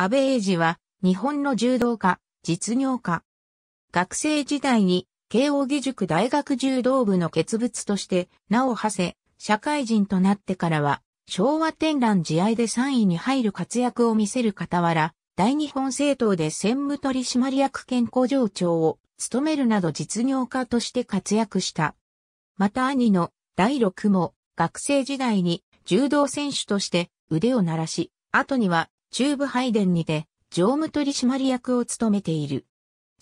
安倍英二は、日本の柔道家、実業家。学生時代に、慶応義塾大学柔道部の欠物として、名を馳せ、社会人となってからは、昭和天覧試合で3位に入る活躍を見せる傍ら、大日本政党で専務取締役兼工場長を務めるなど実業家として活躍した。また兄の第六も学生時代に柔道選手として腕を鳴らし、後には中部拝殿にて、常務取締役を務めている。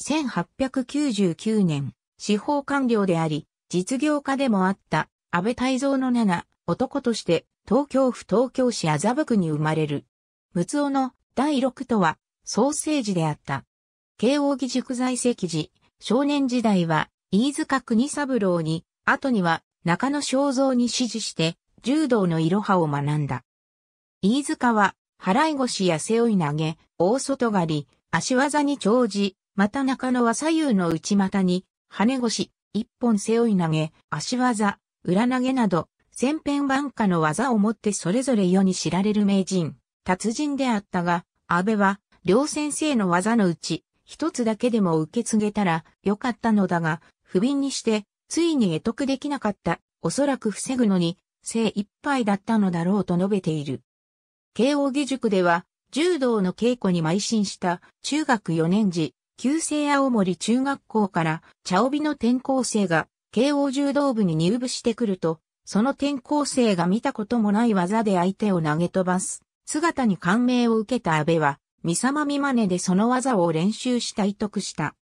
1899年、司法官僚であり、実業家でもあった安倍泰造の七、男として東京府東京市麻布区に生まれる。六尾の第六とはソーセージであった。慶応義塾在籍時、少年時代は飯塚国三郎に、後には中野正造に指示して柔道の色派を学んだ。飯塚は払い腰や背負い投げ、大外刈り、足技に長寿、また中野は左右の内股に、羽腰、一本背負い投げ、足技、裏投げなど、千変万化の技をもってそれぞれ世に知られる名人、達人であったが、安倍は、両先生の技のうち、一つだけでも受け継げたらよかったのだが、不憫にして、ついに得得できなかった、おそらく防ぐのに、精一杯だったのだろうと述べている。慶應義塾では、柔道の稽古に邁進した中学4年時、旧制青森中学校から茶帯の転校生が慶応柔道部に入部してくると、その転校生が見たこともない技で相手を投げ飛ばす姿に感銘を受けた安倍は、三様見真似でその技を練習した体得した。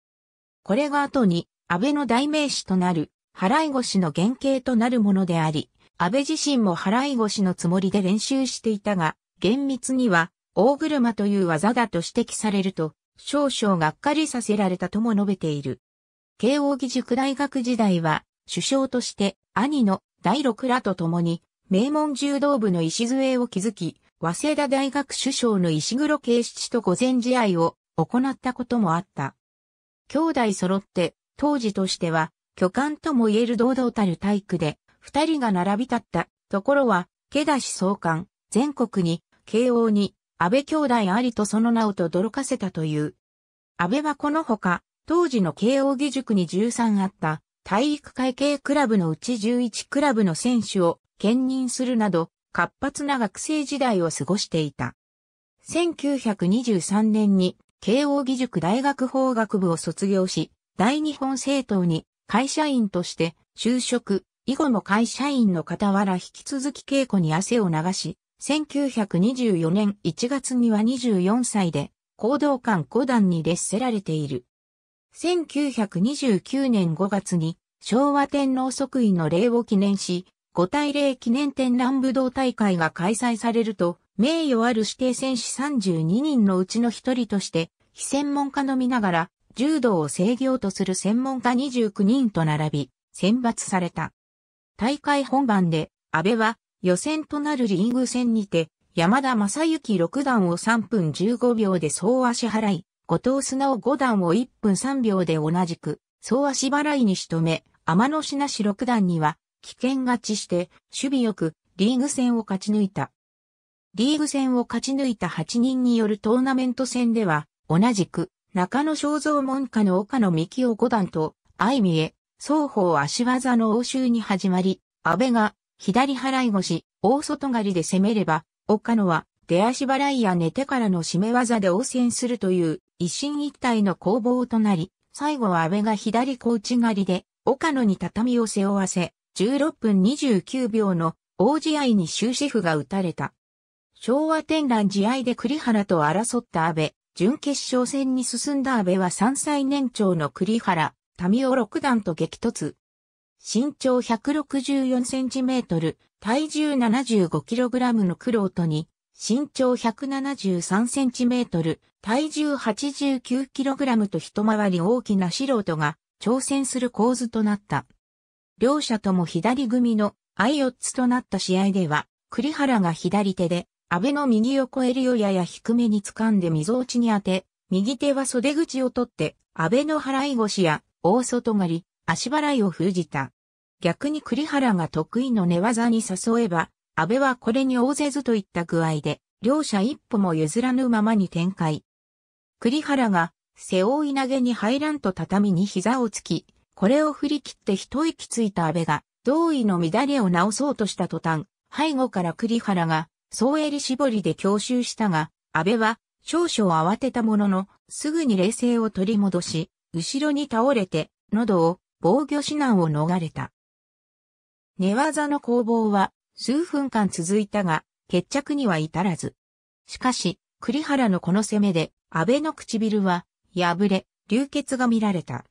これが後に安倍の代名詞となる払い腰の原型となるものであり、安倍自身も払い腰のつもりで練習していたが、厳密には大車という技だと指摘されると、少々がっかりさせられたとも述べている。慶応義塾大学時代は、首相として兄の第六らと共に、名門柔道部の礎を築き、早稲田大学首相の石黒啓七と御前試合を行ったこともあった。兄弟揃って、当時としては、巨漢とも言える堂々たる体育で、二人が並び立ったところは、毛出し総監、全国に慶応に、安倍兄弟ありとその名をと驚かせたという。安倍はこのほか、当時の慶応義塾に13あった体育会系クラブのうち11クラブの選手を兼任するなど、活発な学生時代を過ごしていた。1923年に慶応義塾大学法学部を卒業し、大日本政党に会社員として就職、以後も会社員の傍ら引き続き稽古に汗を流し、1924年1月には24歳で、行動官5段に列せられている。1929年5月に、昭和天皇即位の礼を記念し、五大礼記念展覧武道大会が開催されると、名誉ある指定戦士32人のうちの一人として、非専門家のみながら、柔道を制御とする専門家29人と並び、選抜された。大会本番で、安倍は予選となるリーグ戦にて、山田正幸六段を3分15秒で総足払い、後藤砂を五段を1分3秒で同じく、総足払いに仕留め、天野品市六段には、危険勝ちして、守備よく、リーグ戦を勝ち抜いた。リーグ戦を勝ち抜いた8人によるトーナメント戦では、同じく、中野正蔵門下の岡野幹夫五段と、相見え、双方足技の応酬に始まり、安倍が左払い腰、大外刈りで攻めれば、岡野は出足払いや寝てからの締め技で応戦するという一進一退の攻防となり、最後は安倍が左小内刈りで、岡野に畳を背負わせ、16分29秒の大試合に終止符が打たれた。昭和天覧試合で栗原と争った安倍、準決勝戦に進んだ安倍は3歳年長の栗原、民を六段と激突。身長164センチメートル、体重75キログラムのクロートに、身長173センチメートル、体重89キログラムと一回り大きな素人が挑戦する構図となった。両者とも左組の相四つとなった試合では、栗原が左手で、安倍の右横襟をやや低めに掴んで溝落ちに当て、右手は袖口を取って、安倍の払い腰や大外刈り、足払いを封じた。逆に栗原が得意の寝技に誘えば、安倍はこれに応ぜずといった具合で、両者一歩も譲らぬままに展開。栗原が、背負い投げに入らんと畳に膝をつき、これを振り切って一息ついた安倍が、同意の乱れを直そうとした途端、背後から栗原が、総襟絞りで強襲したが、安倍は、少々慌てたものの、すぐに冷静を取り戻し、後ろに倒れて、喉を、防御指南を逃れた。寝技の攻防は数分間続いたが、決着には至らず。しかし、栗原のこの攻めで、安倍の唇は、破れ、流血が見られた。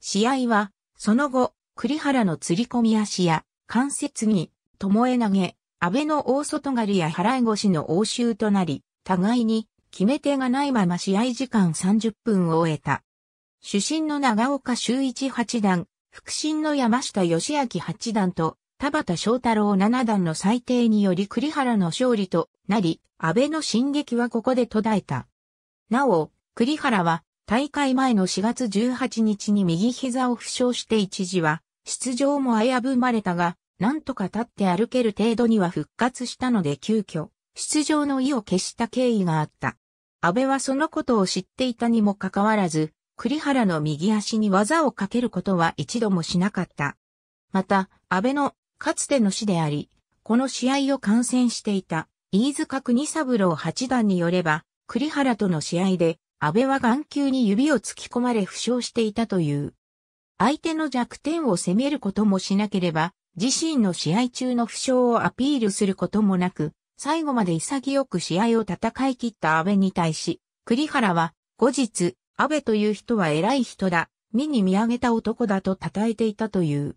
試合は、その後、栗原の釣り込み足や、関節に、巴投げ、安倍の大外刈りや払い腰の応酬となり、互いに、決め手がないまま試合時間30分を終えた。主審の長岡修一八段、腹心の山下義明八段と田畑翔太郎七段の裁定により栗原の勝利となり、安倍の進撃はここで途絶えた。なお、栗原は大会前の4月18日に右膝を負傷して一時は出場も危ぶまれたが、なんとか立って歩ける程度には復活したので急遽、出場の意を決した経緯があった。安倍はそのことを知っていたにもかかわらず、栗原の右足に技をかけることは一度もしなかった。また、安倍のかつての死であり、この試合を観戦していた飯塚国三郎八段によれば、栗原との試合で安倍は眼球に指を突き込まれ負傷していたという。相手の弱点を攻めることもしなければ、自身の試合中の負傷をアピールすることもなく、最後まで潔く試合を戦い切った安倍に対し、栗原は後日安倍という人は偉い人だ、見に見上げた男だと称えていたという。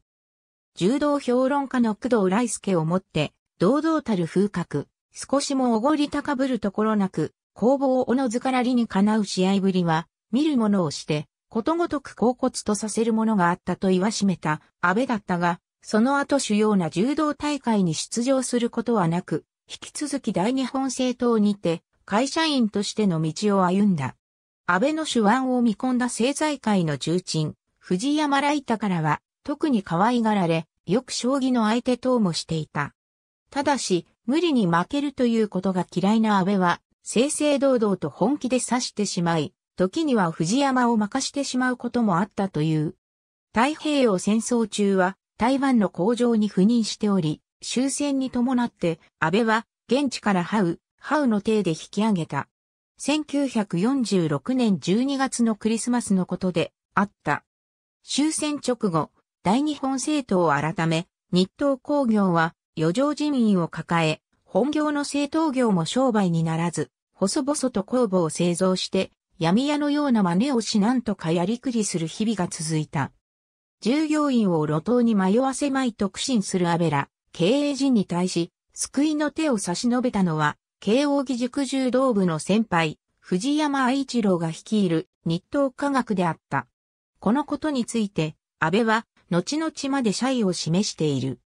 柔道評論家の工藤来介をもって、堂々たる風格、少しもおごり高ぶるところなく、攻防をおのずからりにかなう試合ぶりは、見るものをして、ことごとく甲骨とさせるものがあったと言わしめた安倍だったが、その後主要な柔道大会に出場することはなく、引き続き大日本政党にて、会社員としての道を歩んだ。安倍の手腕を見込んだ政財界の重鎮、藤山来太からは、特に可愛がられ、よく将棋の相手等もしていた。ただし、無理に負けるということが嫌いな安倍は、正々堂々と本気で指してしまい、時には藤山を任してしまうこともあったという。太平洋戦争中は台湾の工場に赴任しており、終戦に伴って安倍は現地からハウ、ハウの手で引き上げた。1946年12月のクリスマスのことであった。終戦直後、大日本政党を改め、日東工業は余剰人員を抱え、本業の政党業も商売にならず、細々と工房を製造して、闇屋のような真似をしなんとかやりくりする日々が続いた。従業員を路頭に迷わせまいと苦心する安倍ら、経営陣に対し、救いの手を差し伸べたのは、慶応義塾柔道部の先輩、藤山愛一郎が率いる日東科学であった。このことについて、安倍は、後々まで謝意を示している。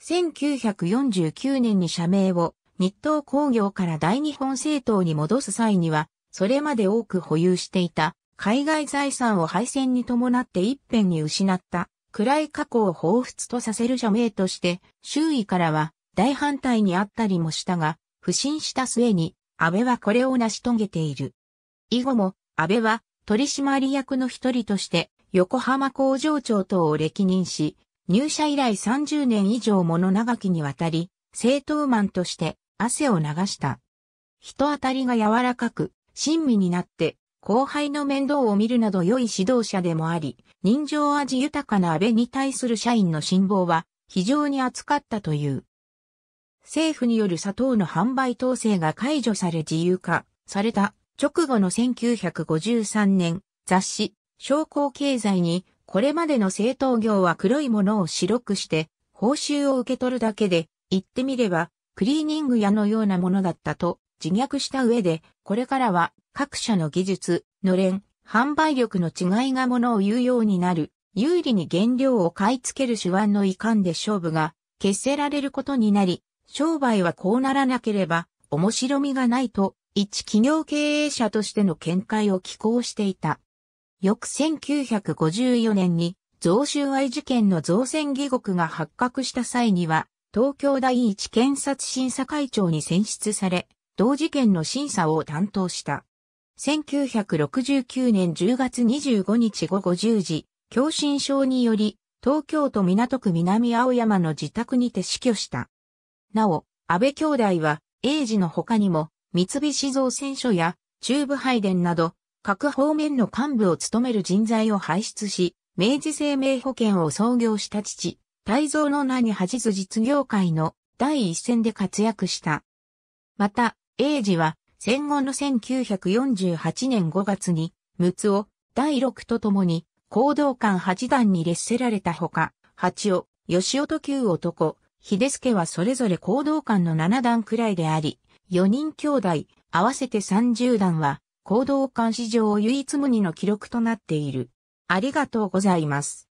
1949年に社名を日東工業から大日本政党に戻す際には、それまで多く保有していた海外財産を敗戦に伴って一辺に失った暗い過去を彷彿とさせる社名として、周囲からは大反対にあったりもしたが、不審した末に、安倍はこれを成し遂げている。以後も、安倍は取締役の一人として、横浜工場長等を歴任し、入社以来30年以上もの長きにわたり、正当マンとして汗を流した。人当たりが柔らかく、親身になって、後輩の面倒を見るなど良い指導者でもあり、人情味豊かな安倍に対する社員の辛抱は非常に厚かったという。政府による砂糖の販売統制が解除され自由化された直後の1953年、雑誌、商工経済に、これまでの製糖業は黒いものを白くして、報酬を受け取るだけで、言ってみれば、クリーニング屋のようなものだったと自虐した上で、これからは各社の技術、のれん、販売力の違いがものを言うようになる、有利に原料を買い付ける手腕の遺憾で勝負が決せられることになり、商売はこうならなければ面白みがないと、一企業経営者としての見解を寄稿していた。翌1954年に増収賄事件の造船疑獄が発覚した際には、東京第一検察審査会長に選出され、同事件の審査を担当した。1969年10月25日午後10時、共心症により、東京都港区南青山の自宅にて死去した。なお、安倍兄弟は、英治の他にも、三菱造船所や、中部配電など、各方面の幹部を務める人材を輩出し、明治生命保険を創業した父、大蔵の名に恥じず実業界の第一線で活躍した。また、英治は、戦後の1948年5月に、陸奥、第六とともに、行動官八段に列せられたほか、八尾、吉尾と旧男、秀助はそれぞれ行動官の7段くらいであり、4人兄弟、合わせて30段は、行動官史上唯一無二の記録となっている。ありがとうございます。